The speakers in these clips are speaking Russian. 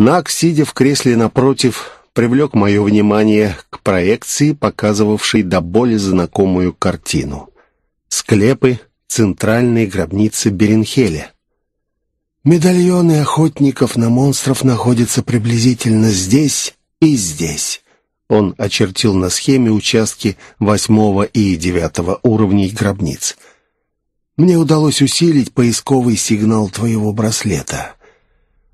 Нак, сидя в кресле напротив, привлек мое внимание к проекции, показывавшей до боли знакомую картину. Склепы центральной гробницы Беренхеля. Медальоны охотников на монстров находятся приблизительно здесь и здесь. Он очертил на схеме участки восьмого и девятого уровней гробниц. Мне удалось усилить поисковый сигнал твоего браслета.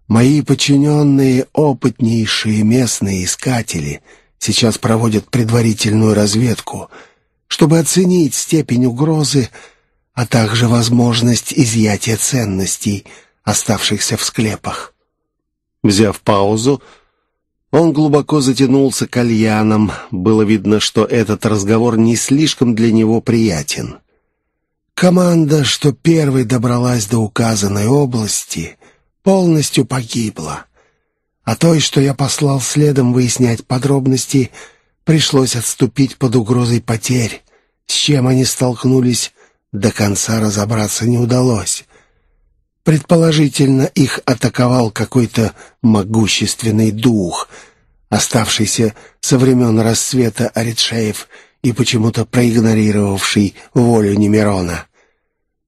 Мои подчиненные, опытнейшие местные искатели, сейчас проводят предварительную разведку, чтобы оценить степень угрозы, а также возможность изъятия ценностей, оставшихся в склепах. Взяв паузу, он глубоко затянулся кальяном. Было видно, что этот разговор не слишком для него приятен. Команда, что первой добралась до указанной области — полностью погибла. А той, что я послал следом выяснять подробности, пришлось отступить под угрозой потерь. С чем они столкнулись, до конца разобраться не удалось. Предположительно, их атаковал какой-то могущественный дух, оставшийся со времен рассвета Аритшеев и почему-то проигнорировавший волю Немирона.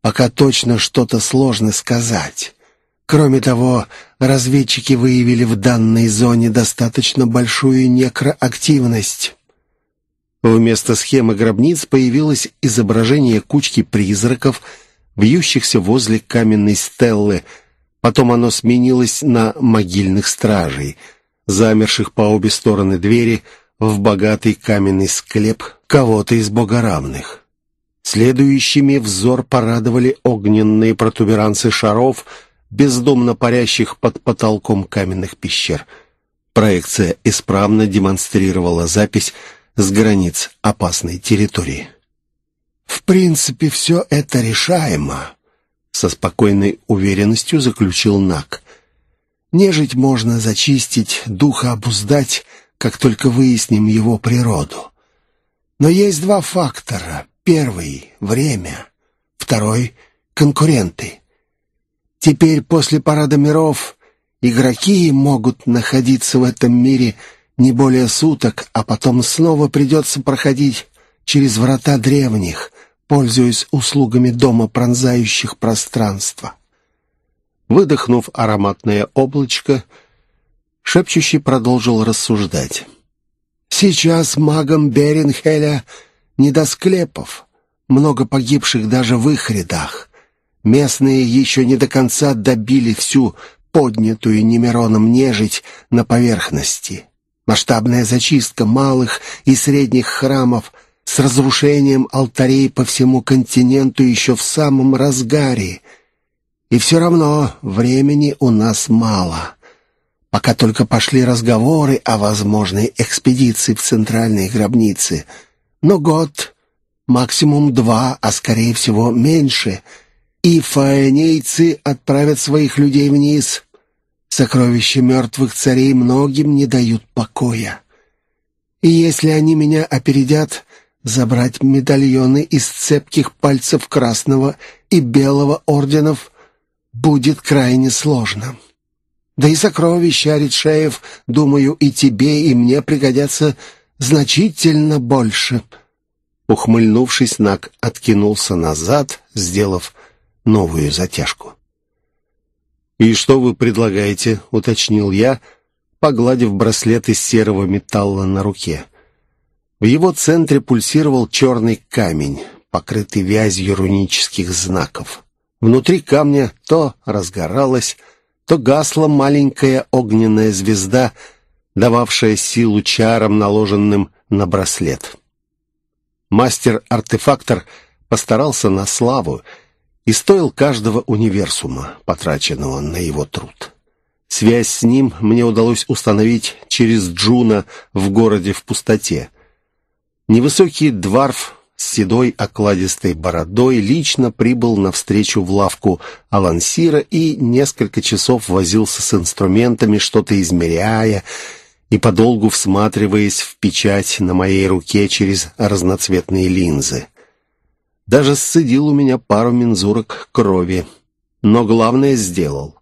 Пока точно что-то сложно сказать. Кроме того, разведчики выявили в данной зоне достаточно большую некроактивность. Вместо схемы гробниц появилось изображение кучки призраков, бьющихся возле каменной стеллы. Потом оно сменилось на могильных стражей, замерших по обе стороны двери в богатый каменный склеп кого-то из богоравных. Следующими взор порадовали огненные протуберанцы шаров — бездомно парящих под потолком каменных пещер. Проекция исправно демонстрировала запись с границ опасной территории. «В принципе, все это решаемо», — со спокойной уверенностью заключил Нак. «Нежить можно зачистить, духа обуздать, как только выясним его природу. Но есть два фактора. Первый — время. Второй — конкуренты. Теперь после парада миров игроки могут находиться в этом мире не более суток, а потом снова придется проходить через врата древних, пользуясь услугами дома пронзающих пространство. Выдохнув ароматное облачко, шепчущий продолжил рассуждать. «Сейчас магам Берингеля не до склепов, много погибших даже в их рядах. Местные еще не до конца добили всю поднятую Немироном нежить на поверхности. Масштабная зачистка малых и средних храмов с разрушением алтарей по всему континенту еще в самом разгаре. И все равно времени у нас мало. Пока только пошли разговоры о возможной экспедиции в центральной гробнице. Но год, максимум два, а скорее всего меньше — и фаянейцы отправят своих людей вниз. Сокровища мертвых царей многим не дают покоя. И если они меня опередят, забрать медальоны из цепких пальцев красного и белого орденов будет крайне сложно. Да и сокровища, Аритшеев, думаю, и тебе, и мне пригодятся значительно больше». Ухмыльнувшись, Нак откинулся назад, сделав новую затяжку. «И что вы предлагаете?» — уточнил я, погладив браслет из серого металла на руке. В его центре пульсировал черный камень, покрытый вязью рунических знаков. Внутри камня то разгоралась, то гасла маленькая огненная звезда, дававшая силу чарам, наложенным на браслет. Мастер-артефактор постарался на славу — и стоил каждого универсума, потраченного на его труд. Связь с ним мне удалось установить через Джуна в городе в пустоте. Невысокий дворф с седой окладистой бородой лично прибыл навстречу в лавку Алансира и несколько часов возился с инструментами, что-то измеряя и подолгу всматриваясь в печать на моей руке через разноцветные линзы. Даже сцедил у меня пару мензурок крови. Но главное сделал.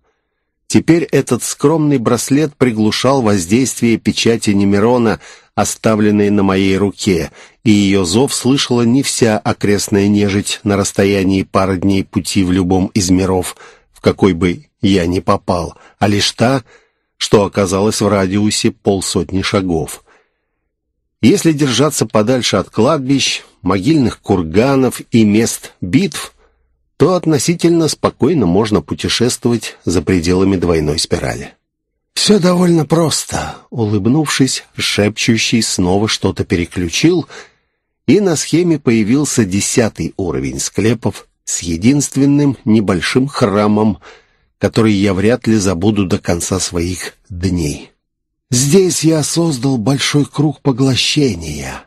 Теперь этот скромный браслет приглушал воздействие печати Немирона, оставленной на моей руке, и ее зов слышала не вся окрестная нежить на расстоянии пары дней пути в любом из миров, в какой бы я ни попал, а лишь та, что оказалась в радиусе полсотни шагов. Если держаться подальше от кладбищ, могильных курганов и мест битв, то относительно спокойно можно путешествовать за пределами двойной спирали. «Все довольно просто», — улыбнувшись, шепчущий снова что-то переключил, и на схеме появился десятый уровень склепов с единственным небольшим храмом, который я вряд ли забуду до конца своих дней. «Здесь я создал большой круг поглощения».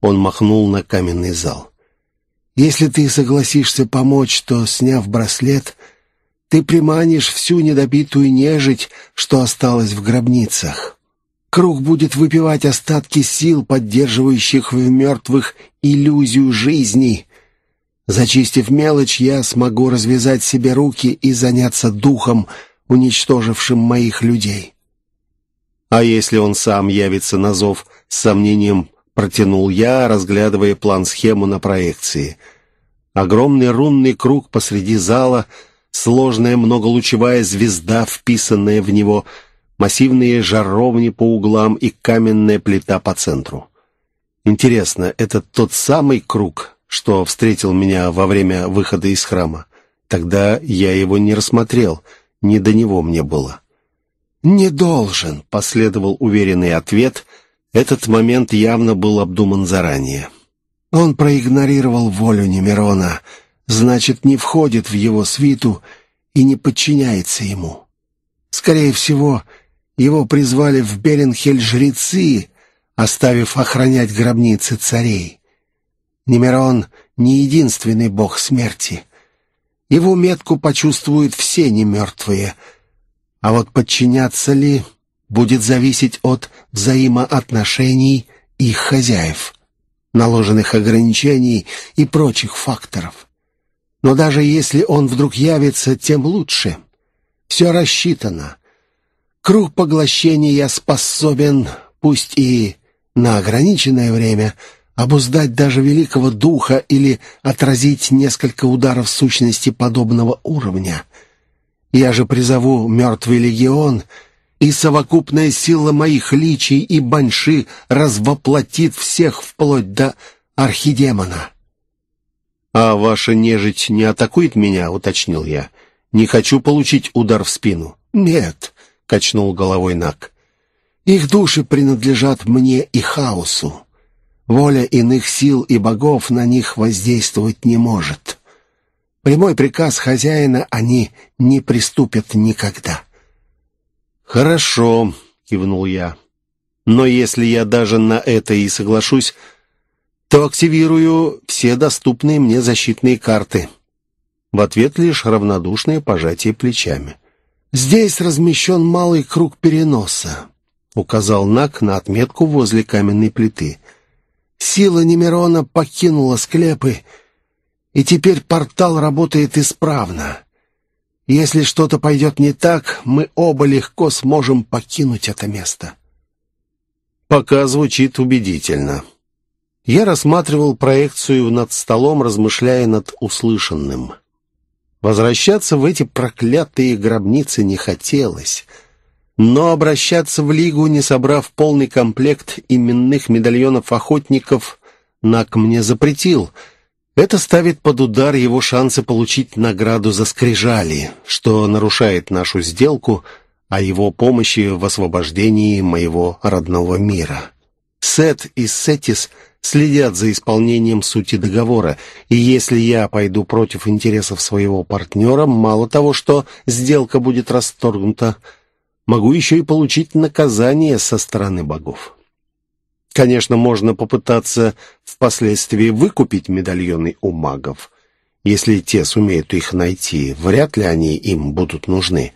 Он махнул на каменный зал. «Если ты согласишься помочь, то, сняв браслет, ты приманишь всю недобитую нежить, что осталась в гробницах. Круг будет выпивать остатки сил, поддерживающих в мертвых иллюзию жизни». Зачистив мелочь, я смогу развязать себе руки и заняться духом, уничтожившим моих людей. А если он сам явится на зов с сомнением Протянул я, разглядывая план-схему на проекции. Огромный рунный круг посреди зала, сложная многолучевая звезда, вписанная в него, массивные жаровни по углам и каменная плита по центру. Интересно, это тот самый круг, что встретил меня во время выхода из храма? Тогда я его не рассмотрел, не до него мне было. «Не должен», — последовал уверенный ответ, этот момент явно был обдуман заранее. Он проигнорировал волю Немирона, значит, не входит в его свиту и не подчиняется ему. Скорее всего, его призвали в Беренхель жрецы, оставив охранять гробницы царей. Немирон не единственный бог смерти. Его метку почувствуют все немертвые. А вот подчиняться ли будет зависеть от взаимоотношений их хозяев, наложенных ограничений и прочих факторов. Но даже если он вдруг явится, тем лучше. Все рассчитано. Круг поглощения я способен, пусть и на ограниченное время, обуздать даже великого духа или отразить несколько ударов сущности подобного уровня. Я же призову мертвый легион — и совокупная сила моих личий и баньши развоплотит всех вплоть до архидемона». «А ваша нежить не атакует меня?» — уточнил я. «Не хочу получить удар в спину». «Нет», — качнул головой Нак. «Их души принадлежат мне и хаосу. Воля иных сил и богов на них воздействовать не может. Прямой приказ хозяина они не приступят никогда». «Хорошо», — кивнул я. «Но если я даже на это и соглашусь, то активирую все доступные мне защитные карты». В ответ лишь равнодушное пожатие плечами. «Здесь размещен малый круг переноса», — указал Нак на отметку возле каменной плиты. «Сила Немирона покинула склепы, и теперь портал работает исправно. Если что-то пойдет не так, мы оба легко сможем покинуть это место. Пока звучит убедительно. Я рассматривал проекцию над столом, размышляя над услышанным. Возвращаться в эти проклятые гробницы не хотелось, но обращаться в Лигу, не собрав полный комплект именных медальонов охотников, Нак мне запретил — это ставит под удар его шансы получить награду за скрижали, что нарушает нашу сделку о его помощи в освобождении моего родного мира. Сет и Сетис следят за исполнением сути договора, и если я пойду против интересов своего партнера, мало того, что сделка будет расторгнута, могу еще и получить наказание со стороны богов. Конечно, можно попытаться впоследствии выкупить медальоны у магов, если те сумеют их найти. Вряд ли они им будут нужны.